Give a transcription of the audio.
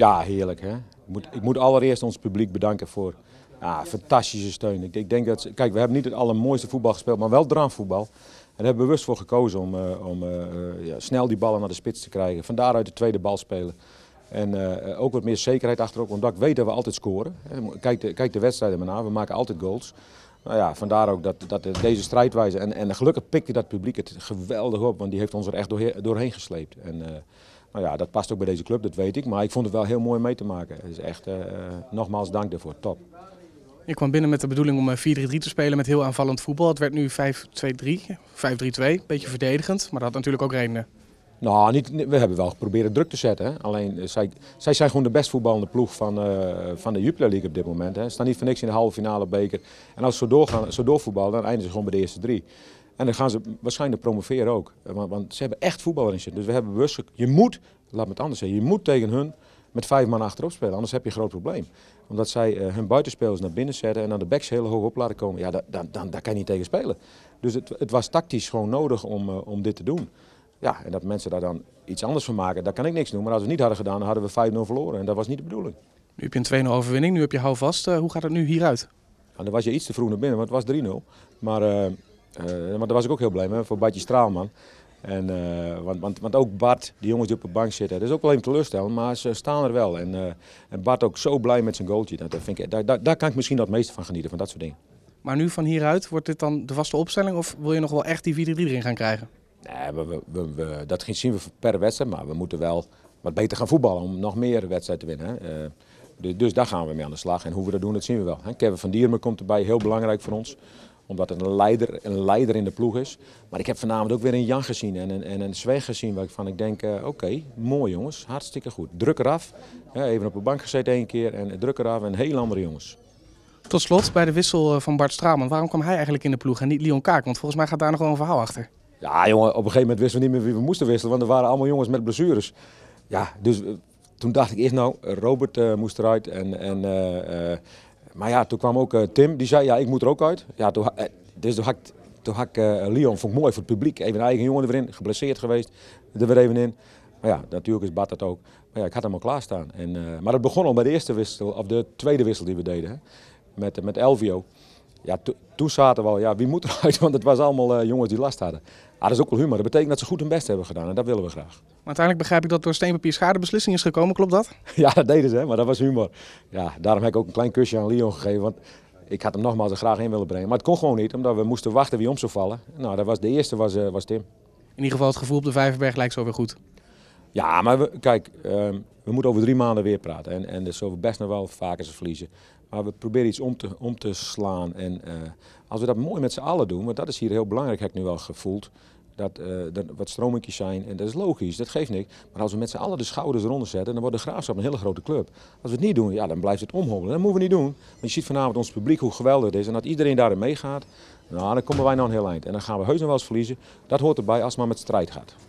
Ja, heerlijk. Hè? Ik, moet, ik moet allereerst ons publiek bedanken voor ja, fantastische steun. Ik, ik denk dat, kijk, we hebben niet het allermooiste voetbal gespeeld, maar wel draanvoetbal. En daar hebben we bewust voor gekozen om, eh, om eh, eh, ja, snel die ballen naar de spits te krijgen. Van daaruit de tweede bal spelen. En ook wat meer zekerheid achterop, omdat ik weet dat we altijd scoren. Kijk de, kijk de wedstrijden maar na, we maken altijd goals. Nou ja, vandaar ook dat, dat deze strijdwijze. En, en gelukkig pikte dat publiek het geweldig op, want die heeft ons er echt doorheen, doorheen gesleept. En, nou ja, dat past ook bij deze club, dat weet ik. Maar ik vond het wel heel mooi mee te maken. Is echt, eh, eh, nogmaals dank daarvoor. Top. Ik kwam binnen met de bedoeling om 4-3-3 eh, te spelen met heel aanvallend voetbal. Het werd nu 5-2-3, 5-3-2, beetje verdedigend. Maar dat had natuurlijk ook redenen. Nou, niet, we hebben wel geprobeerd druk te zetten. Alleen, zij, zij zijn gewoon de best voetballende ploeg van, van de Jupiler League op dit moment. Ze staan niet voor niks in de halve finale beker. En als ze zo, doorgaan, zo doorvoetballen, dan eindigen ze gewoon bij de eerste drie. En dan gaan ze waarschijnlijk promoveren ook. Eh, want, want ze hebben echt voetbal in zitten. Dus we hebben bewust, je moet, laat me het anders zeggen, je moet tegen hun met vijf man achterop spelen. Anders heb je een groot probleem. Omdat zij eh, hun buitenspelers naar binnen zetten en dan de backs heel hoog op laten komen. Ja, dan, dan, daar kan je niet tegen spelen. Dus het, het was tactisch gewoon nodig om, eh, om dit te doen. Ja, en dat mensen daar dan iets anders van maken, daar kan ik niks doen. Maar als we het niet hadden gedaan, dan hadden we 5-0 verloren. En dat was niet de bedoeling. Nu heb je een 2-0 overwinning, nu heb je houvast. hoe gaat het nu hieruit? Nou, dan was je iets te vroeg naar binnen, want het was 3-0. Maar eh, maar daar was ik ook heel blij mee, voor Bartje Straalman. En, eh, want, want, want, ook Bart, die jongens die op de bank zitten, dat is ook wel even teleurstellend, maar ze staan er wel. En, eh, en Bart ook zo blij met zijn goaltje. vind ik, daar, kan ik misschien het meeste van genieten, van dat soort dingen. Maar nu van hieruit, wordt dit dan de vaste opstelling of wil je nog wel echt die 4-3 erin gaan krijgen? Nee, dat zien we per wedstrijd, maar we moeten wel wat beter gaan voetballen om nog meer wedstrijden te winnen. Dus, dus, daar gaan we mee aan de slag en hoe we dat doen, dat zien we wel. Kevin van Diermen komt erbij, heel belangrijk voor ons omdat het een leider, een leider in de ploeg is. Maar ik heb vanavond ook weer een Jan gezien en een, en een Zweeg gezien waarvan ik denk, eh, oké, mooi jongens, hartstikke goed. Druk eraf, ja, even op de bank gezeten één keer en druk eraf en heel andere jongens. Tot slot, bij de wissel eh, van Bart Straalman, waarom kwam hij eigenlijk in de ploeg en niet Leon Kaak? Want volgens mij gaat daar nog wel een verhaal achter. Ja jongen, op een gegeven moment wisten we niet meer wie we moesten wisselen, want er waren allemaal jongens met blessures. Ja, dus eh, toen dacht ik eerst nou, Robert moest eruit en, en maar ja, toen kwam ook eh, Tim, die zei ja, ik moet er ook uit. Ja, toen, eh, dus toen had, ik eh, Leon, vond ik mooi voor het publiek. Even een eigen jongen erin, geblesseerd geweest, er weer even in. Maar ja, natuurlijk is Bart dat ook. Maar ja, ik had hem al klaarstaan. En, maar dat begon al bij de eerste wissel, of de tweede wissel die we deden. Hè? Met, met Elvio. Ja, toen zaten we al, ja, wie moet eruit? Want het was allemaal eh, jongens die last hadden. Ah, dat is ook wel humor. Dat betekent dat ze goed hun best hebben gedaan en dat willen we graag. Maar uiteindelijk begrijp ik dat door steenpapier schade beslissing is gekomen, klopt dat? ja, dat deden ze, maar dat was humor. Ja, daarom heb ik ook een klein kusje aan Leon gegeven, want ik had hem nogmaals er graag in willen brengen. Maar het kon gewoon niet, omdat we moesten wachten wie om zou vallen. Nou, dat was, de eerste was, eh, was Tim. In ieder geval het gevoel op de Vijverberg lijkt zo weer goed. Ja, maar kijk, ehm, we moeten over drie maanden weer praten. En, en dus zullen best nog wel vaker ze verliezen. Maar we proberen iets om te, om te slaan. En eh, als we dat mooi met z'n allen doen, want dat is hier heel belangrijk, heb ik nu wel gevoeld. Dat, uh, wat stromingjes zijn, en dat is logisch, dat geeft niks. Maar als we met z'n allen de schouders eronder zetten, dan wordt de graafschap een hele grote club. Als we het niet doen, ja, dan blijft het omhobbelen. Dat moeten we niet doen. Want je ziet vanavond ons publiek hoe geweldig het is. En dat iedereen daarin meegaat, nou, dan komen wij nog een heel eind. En dan gaan we heus nog wel eens verliezen. Dat hoort erbij als het maar met strijd gaat.